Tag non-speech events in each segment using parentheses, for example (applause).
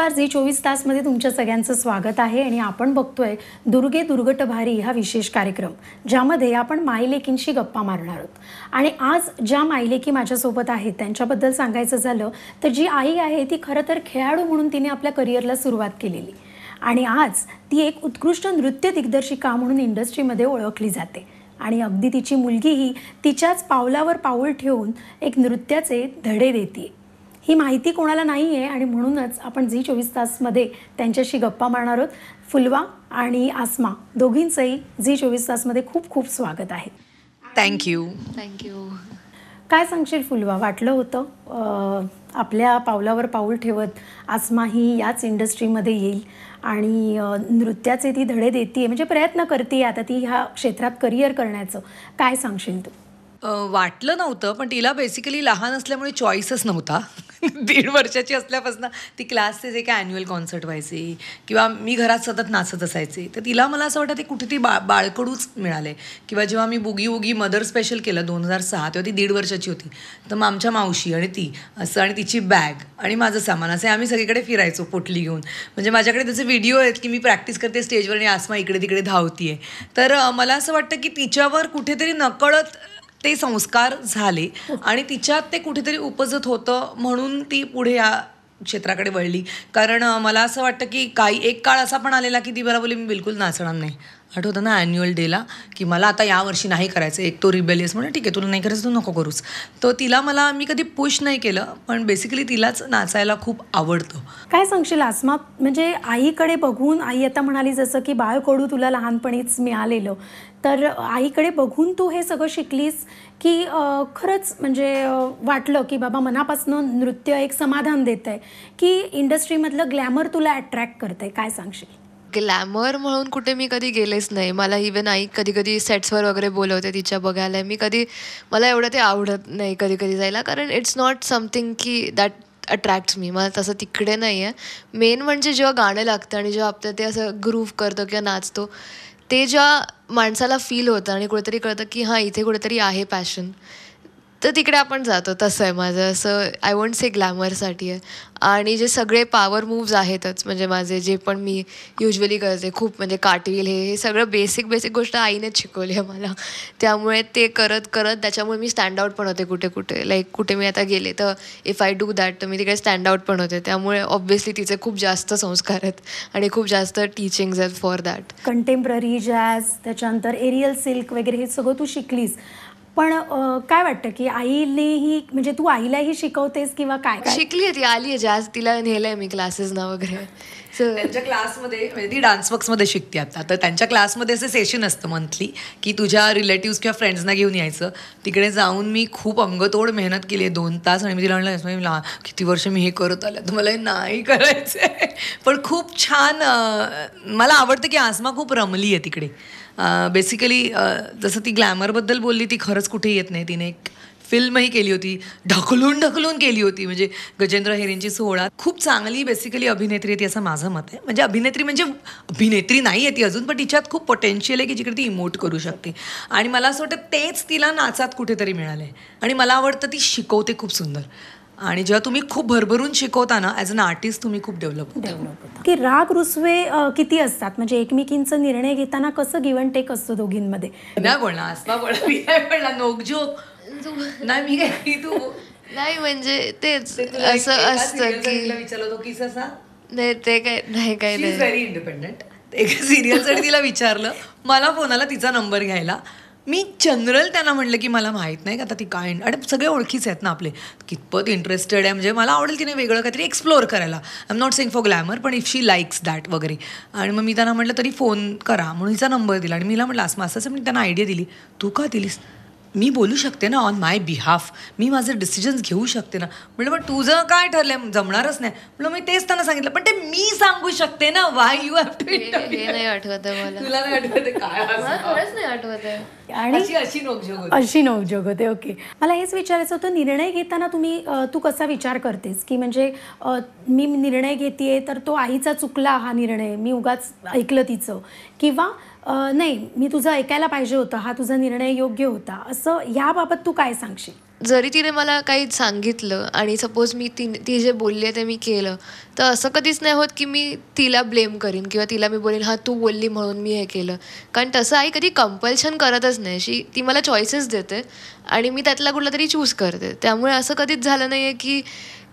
नमस्कार जे चोवीस तासमध्ये तुमच्या सगळ्यांचं स्वागत आहे आणि आपण बघतोय दुर्गे दुर्गट भारी हा विशेष कार्यक्रम ज्यामध्ये आपण मायलेकींशी गप्पा मारणार आहोत आणि आज ज्या मायलेकी माझ्यासोबत आहेत त्यांच्याबद्दल सांगायचं झालं तर जी आई आहे ती खरं तर खेळाडू म्हणून तिने आपल्या करिअरला सुरुवात केलेली आणि आज ती एक उत्कृष्ट नृत्य दिग्दर्शिका म्हणून इंडस्ट्रीमध्ये ओळखली जाते आणि अगदी तिची मुलगीही तिच्याच पावलावर पाऊल ठेवून एक नृत्याचे धडे देते ही माहिती कोणाला नाही आहे आणि म्हणूनच आपण झी चोवीस तासमध्ये त्यांच्याशी गप्पा मारणार आहोत फुलवा आणि आसमा दोघींचंही झी चोवीस तासमध्ये खूप खूप स्वागत आहे थँक्यू थँक्यू काय सांगशील फुलवा वाटलं होतं आपल्या पावलावर पाऊल ठेवत आसमा ही याच इंडस्ट्रीमध्ये येईल आणि नृत्याचे ती धडे देते म्हणजे प्रयत्न करते आता ती ह्या क्षेत्रात करिअर करण्याचं काय सांगशील तू वाटलं नव्हतं पण तिला बेसिकली लहान असल्यामुळे चॉईसच नव्हता (laughs) दीड वर्षाची असल्यापासून ती क्लासचे जे काय ॲन्युअल कॉन्सर्ट व्हायचे किंवा मी घरात सतत नाचत असायचे तर तिला मला असं वाटतं ते कुठेतरी बा बाळकडूच मिळाले किंवा जेव्हा मी बुगी उगी मदर स्पेशल केलं दोन हजार सहा तेव्हा ती दीड वर्षाची होती तर मग आमच्या मावशी आणि ती असं आणि तिची बॅग आणि माझं सामान असं आम्ही सगळीकडे फिरायचो पोटली घेऊन म्हणजे माझ्याकडे त्याचे व्हिडिओ आहेत की मी प्रॅक्टिस करते स्टेजवर आणि आसमा इकडे तिकडे आहे तर मला असं वाटतं की तिच्यावर कुठेतरी नकळत ते संस्कार झाले आणि तिच्यात ते कुठेतरी उपजत होतं म्हणून ती पुढे या क्षेत्राकडे वळली कारण मला असं वाटतं की काही एक काळ असा पण आलेला की ती बोली मी बिलकुल नाचणार नाही आठवतं ना ॲन्युअल डेला की मला आता यावर्षी नाही करायचं एक तो रिबेलियस म्हणून ठीक आहे तुला नाही करायचं तू नको करूच तर तिला मला मी कधी पुश नाही केलं पण बेसिकली तिलाच नाचायला खूप आवडतं काय सांगशील आसमा म्हणजे आईकडे बघून आई आता म्हणाली जसं की बाळकडू तुला लहानपणीच मिळालेलं तर आईकडे बघून तू हे सगळं शिकलीस की खरंच म्हणजे वाटलं की बाबा मनापासनं नृत्य एक समाधान देत आहे की इंडस्ट्रीमधलं ग्लॅमर तुला अट्रॅक्ट करतंय आहे काय सांगशील ग्लॅमर म्हणून कुठे मी कधी गेलेच नाही मला इवन आई कधी कधी सेट्सवर वगैरे बोलवते तिच्या बघायला मी कधी मला एवढं ते आवडत नाही कधी कधी जायला कारण इट्स नॉट समथिंग की दॅट अट्रॅक्ट्स मी मला तसं तिकडे नाही आहे मेन म्हणजे जेव्हा गाणं लागतं आणि जेव्हा आपलं ते असं ग्रूव्ह करतो किंवा नाचतो ते ज्या माणसाला फील होतं आणि कुठेतरी कळतं की हां इथे कुठेतरी आहे पॅशन तर तिकडे आपण जातो तसं आहे माझं असं आय वोंट से ग्लॅमरसाठी आहे आणि जे सगळे पॉवर मूव्ज आहेतच म्हणजे माझे जे पण मी युजली करते खूप म्हणजे काटविल हे हे सगळं बेसिक बेसिक गोष्ट आईनेच शिकवली आहे मला त्यामुळे ते करत करत त्याच्यामुळे मी स्टँड आऊट पण होते कुठे कुठे लाईक कुठे मी आता गेले तर इफ आय डू दॅट तर मी तिकडे स्टँड आऊट पण होते त्यामुळे ऑब्व्हियसली तिचे खूप जास्त संस्कार आहेत आणि खूप जास्त टीचिंग्स आहेत फॉर दॅट कंटेम्पररी जॅज त्याच्यानंतर एरियल सिल्क वगैरे हे सगळं तू शिकलीस पण काय वाटतं की ही म्हणजे तू आईलाही शिकवतेस किंवा काय शिकली ती आली आहे जास्त तिला नेलंय मी क्लासेसना वगैरे त्यांच्या क्लासमध्ये म्हणजे ती डान्स वर्क्समध्ये शिकते आता तर त्यांच्या क्लासमध्ये असं सेशन असतं मंथली की तुझ्या रिलेटिव्स किंवा फ्रेंड्सना घेऊन यायचं तिकडे जाऊन मी खूप अंगतोड मेहनत केली आहे दोन तास आणि मी तिला म्हणलं किती वर्ष मी हे करत आलं तुम्हाला हे नाही करायचं (laughs) पण खूप छान मला आवडतं की आसमा खूप रमली आहे तिकडे बेसिकली जसं ती ग्लॅमरबद्दल बोलली ती खरंच कुठे येत नाही तिने एक फिल्मही केली होती ढकलून ढकलून केली होती म्हणजे गजेंद्र हेरींची सोहळा खूप चांगली बेसिकली अभिनेत्री आहे ती असं माझं मत आहे म्हणजे अभिनेत्री म्हणजे अभिनेत्री नाही आहे ती अजून पण तिच्यात खूप पोटेन्शियल आहे की जिकडे ती इमोट करू शकते आणि मला असं वाटतं तेच तिला नाचात कुठेतरी मिळालं आणि मला आवडतं ती शिकवते खूप सुंदर आणि जेव्हा तुम्ही खूप भरभरून शिकवता ना ॲज अन आर्टिस्ट तुम्ही खूप डेव्हलप होता की राग रुसवे किती असतात म्हणजे एकमेकींचा निर्णय घेताना कसं गिव्हन टेक असतो दोघींमध्ये (laughs) बोलणार नोकझोक नाही मी काय तू नाही म्हणजे तेच असं असतं की विचारलं की ससा नाही ते काय नाही काय नाही व्हेरी इंडिपेंडंट एका तिला विचारलं मला फोन आला तिचा नंबर घ्यायला मी जनरल त्यांना म्हटलं की मला माहीत नाही का आता ती काय आणि सगळे ओळखीच आहेत ना आपले कितपत इंटरेस्टेड आहे म्हणजे मला आवडेल तिने वेगळं काहीतरी एक्सप्लोअर करायला I am not sing for glamour पण इफ शी लाईक्स दॅट वगैरे आणि मग मी त्यांना म्हटलं तरी फोन करा म्हणून तिचा नंबर दिला आणि मीला म्हटलं असं असं मी त्यांना आयडिया दिली तू का दिलीस मी बोलू शकते ना ऑन माय बिहाफ मी माझे डिसिजन्स घेऊ शकते ना म्हटलं मग तुझं काय ठरलंय जमणारच नाही म्हटलं मी तेच त्यांना सांगितलं पण ते मी सांगू शकते ना वाय यू हॅव टू नाही आठवत तुला नाही आठवत आणि अशी नोकझोग अशी होते ओके मला हेच विचारायचं होतं निर्णय घेताना तुम्ही तू कसा विचार करतेस की म्हणजे मी निर्णय घेतेय तर तो आईचा चुकला हा निर्णय मी उगाच ऐकलं तिचं किंवा नाही मी तुझं ऐकायला पाहिजे होतं हा तुझा निर्णय योग्य होता असं ह्याबाबत तू काय सांगशील जरी तिने मला काही सांगितलं आणि सपोज मी ती ती जे बोलली ते मी केलं तर असं कधीच नाही होत की मी तिला ब्लेम करीन किंवा तिला मी बोलेन हा तू बोलली म्हणून मी हे केलं कारण तसं आई कधी कंपल्शन करतच नाही शी ती मला चॉईसेस देते आणि मी त्यातला कुठला तरी चूज करते त्यामुळे असं कधीच झालं नाही आहे की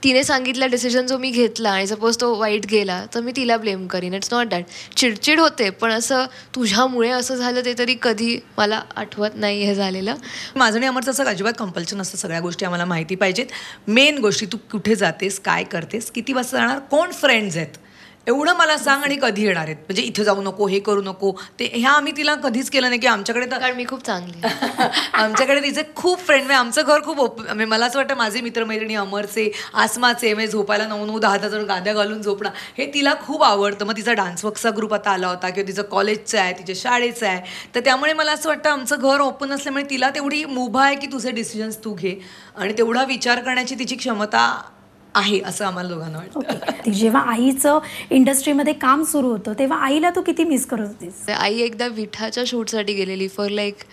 तिने सांगितला डिसिजन जो मी घेतला आणि सपोज तो वाईट गेला तर मी तिला ब्लेम करीन इट्स नॉट दॅट चिडचिड होते पण असं तुझ्यामुळे असं झालं ते तरी कधी मला आठवत नाही हे झालेलं माझं आणि अमरचं असं अजिबात कंपल्शन असतं सगळ्या गोष्टी आम्हाला माहिती पाहिजेत मेन गोष्टी तू कुठे जातेस काय करतेस किती वाजता जाणार कोण फ्रेंड्स आहेत एवढं मला सांग आणि कधी येणार आहेत म्हणजे इथे जाऊ नको हे करू नको ते ह्या आम्ही तिला कधीच केलं नाही की आमच्याकडे तर मी खूप चांगली (laughs) आमच्याकडे तिचे खूप फ्रेंड म्हणजे आमचं घर खूप ओपन म्हणजे मला असं वाटतं माझे मित्रमैत्रिणी अमरचे आसमाचे म्हणजे झोपायला नऊ नऊ दहा दहा जण गाद्या घालून झोपणं हे तिला खूप आवडतं मग तिचा डान्स वर्कचा ग्रुप आता आला होता किंवा तिचं कॉलेजचं आहे तिच्या शाळेचं आहे तर त्यामुळे मला असं वाटतं आमचं घर ओपन असल्यामुळे तिला तेवढी मुभा आहे की तुझे डिसिजन्स तू घे आणि तेवढा विचार करण्याची तिची क्षमता आहे असं आम्हाला दोघांना वाटतं जेव्हा आईचं इंडस्ट्रीमध्ये काम सुरू होतं तेव्हा आईला तू किती मिस करत होतीस आई एकदा विठाच्या शूटसाठी गेलेली for like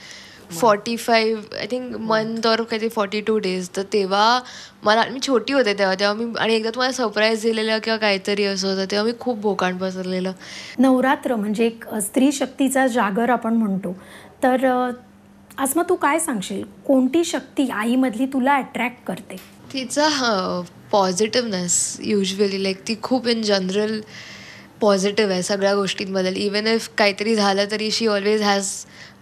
forty five I think month और काहीतरी फॉर्टी टू डेज तर तेव्हा मला मी छोटी होते तेव्हा तेव्हा मी आणि एकदा तुम्हाला सरप्राईज दिलेलं किंवा काहीतरी असं होतं तेव्हा मी खूप भोकाण पसरलेलं नवरात्र म्हणजे एक स्त्री शक्तीचा जागर आपण म्हणतो तर आज मग तू काय सांगशील कोणती शक्ती आईमधली तुला अट्रॅक्ट करते तिचा पॉझिटिव्हनेस युजली लाईक ती खूप इन जनरल पॉझिटिव्ह आहे सगळ्या गोष्टींबद्दल इवन इफ काहीतरी झालं तरी she always has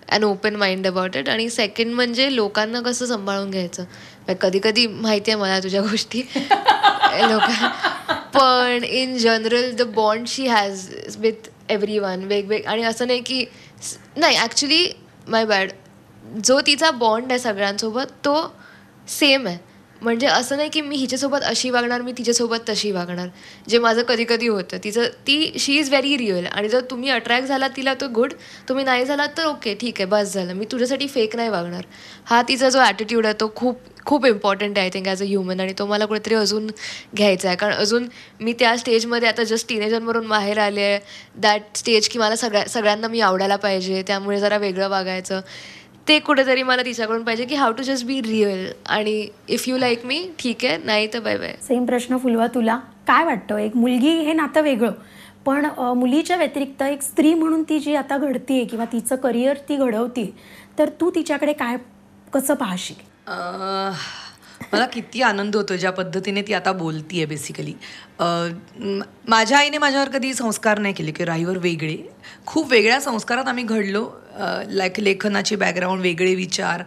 an open mind about it आणि सेकंड म्हणजे लोकांना कसं सांभाळून घ्यायचं कधी कधी माहिती आहे मला तुझ्या गोष्टी (laughs) लोक पण in general the bond she has with everyone वेगवेग आणि असं नाही की नाही ॲक्च्युली माय बॅड जो तिचा बॉन्ड आहे सगळ्यांसोबत तो सेम आहे म्हणजे असं नाही की मी हिच्यासोबत अशी वागणार मी तिच्यासोबत तशी वागणार जे माझं कधी कधी होतं तिचं ती शी इज व्हेरी रिअल आणि जर तुम्ही अट्रॅक्ट झाला तिला तर गुड तुम्ही नाही झाला तर ओके ठीक आहे बस झालं मी तुझ्यासाठी फेक नाही वागणार हा तिचा जो ॲटिट्यूड आहे तो खूप खूप इम्पॉर्टंट आहे I think as a human आणि तो मला कुठेतरी अजून घ्यायचा आहे कारण अजून मी त्या स्टेजमध्ये आता जस्ट टीनेजरमधून बाहेर आले आहे दॅट स्टेज की मला सगळ्या सगळ्यांना मी आवडायला पाहिजे त्यामुळे जरा वेगळं वागायचं ते कुठेतरी मला तिच्याकडून पाहिजे की how to just be real आणि इफ यू लाईक मी ठीक आहे नाही तर बाय बाय सेम प्रश्न फुलवा तुला काय वाटतं एक मुलगी हे नातं वेगळं पण मुलीच्या व्यतिरिक्त एक स्त्री म्हणून ती जी आता आहे किंवा तिचं करिअर ती घडवते तर तू तिच्याकडे काय कसं पाहशील मला किती आनंद होतो ज्या पद्धतीने ती आता बोलती आहे बेसिकली माझ्या आईने माझ्यावर कधी संस्कार नाही केले की राईवर वेगळे खूप वेगळ्या संस्कारात आम्ही घडलो लाईक लेखनाची बॅकग्राऊंड वेगळे विचार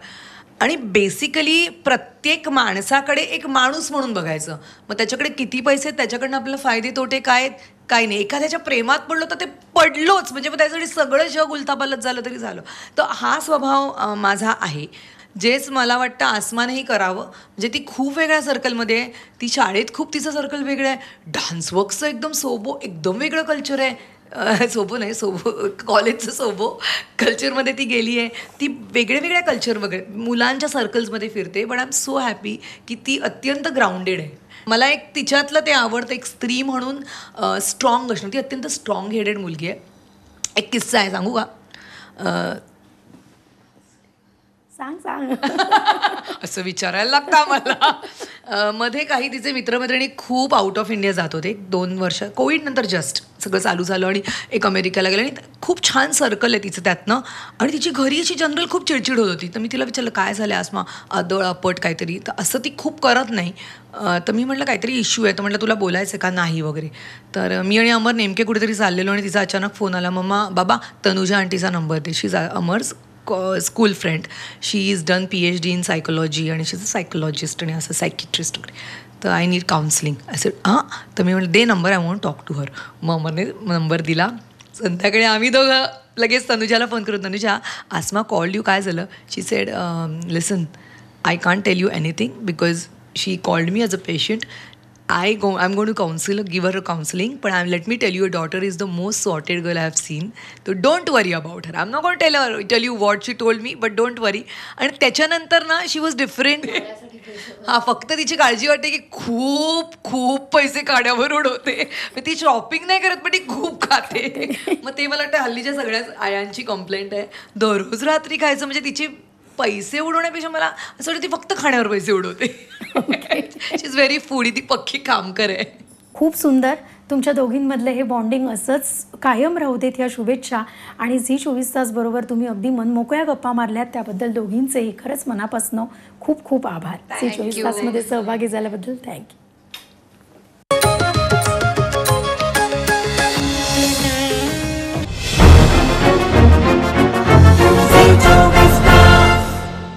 आणि बेसिकली प्रत्येक माणसाकडे एक माणूस म्हणून बघायचं मग त्याच्याकडे किती पैसे आहेत त्याच्याकडनं आपल्याला फायदे तोटे काय आहेत काय नाही एखाद्याच्या प्रेमात पडलो तर ते पडलोच म्हणजे मग त्याच्यासाठी सगळं जग उलतापालत झालं तरी झालं तर हा स्वभाव माझा आहे जेच मला वाटतं आसमानही करावं म्हणजे ती खूप वेगळ्या सर्कलमध्ये आहे ती शाळेत खूप तिचं सर्कल वेगळं आहे डान्स वर्कचं एकदम सोबो एकदम वेगळं कल्चर आहे सोबो नाही सोबो कॉलेजचं सोबो कल्चरमध्ये ती गेली आहे ती वेगळ्या वेगळ्या कल्चर वगैरे मुलांच्या सर्कल्समध्ये फिरते but I am so happy की ती अत्यंत ग्राउंडेड आहे मला एक तिच्यातलं ते आवडतं एक स्त्री म्हणून स्ट्रॉंग असणं ती अत्यंत स्ट्रॉंग हेडेड मुलगी आहे एक किस्सा आहे सांगू का सांग सांग (laughs) असं विचारायला लागतं मला मध्ये काही तिचे मित्रमैत्रिणी खूप आउट ऑफ इंडिया जात होते दोन वर्ष कोविडनंतर जस्ट सगळं चालू झालं आणि एक अमेरिकेला गेलं आणि खूप छान सर्कल आहे तिचं त्यातनं आणि तिची घरी अशी जनरल खूप चिडचिड होत होती तर मी तिला विचारलं काय झालं आसमा आदळ अपट काहीतरी तर असं ती खूप करत नाही तर मी म्हटलं काहीतरी इश्यू आहे तर म्हटलं तुला बोलायचं का नाही वगैरे तर मी आणि अमर नेमके कुठेतरी चाललेलो आणि तिचा अचानक फोन आला मम्मा बाबा तनुजा आंटीचा नंबर दे शी जा Amar's school friend she is done P H D in psychology आणि शी इज अ सायकोलॉजिस्ट आणि असं सायकिट्रिस्ट वगैरे तर आय नीड काउन्सिलिंग असं हां तर मी म्हटलं दे number I want talk to her मग मने नंबर दिला संध्याकाळी आम्ही दोघं लगेच तनुजाला फोन करू तनुजा आसमा कॉल यू काय झालं she said listen I can't tell you anything because she called me as a patient I go I gone to counsel giver your counselling पण I let me tell your daughter is the most sorted girl have seen तो don't worry about her am not gone tell tell you what she told me but don't worry आणि त्याच्यानंतर ना शी was different हां फक्त तिची काळजी वाटते की खूप खूप पैसे काढ्यावर उडवते मग ती शॉपिंग नाही करत पण ती खूप खाते मग ते मला वाटतं हल्लीच्या सगळ्याच आयांची कंप्लेंट आहे दररोज रात्री खायचं म्हणजे तिची पैसे उडवण्यापेक्षा मला असं वाटतं ती फक्त खाण्यावर पैसे उडवते शी इज व्हेरी फूडी ती पक्की काम करे खूप सुंदर तुमच्या दोघींमधलं हे बॉन्डिंग असंच कायम राहू देत ह्या शुभेच्छा आणि जी चोवीस तास बरोबर तुम्ही अगदी मनमोकळ्या गप्पा मारल्यात त्याबद्दल दोघींचे खरंच मनापासनं खूप खूप आभार झी चोवीस तासमध्ये सहभागी झाल्याबद्दल थँक्यू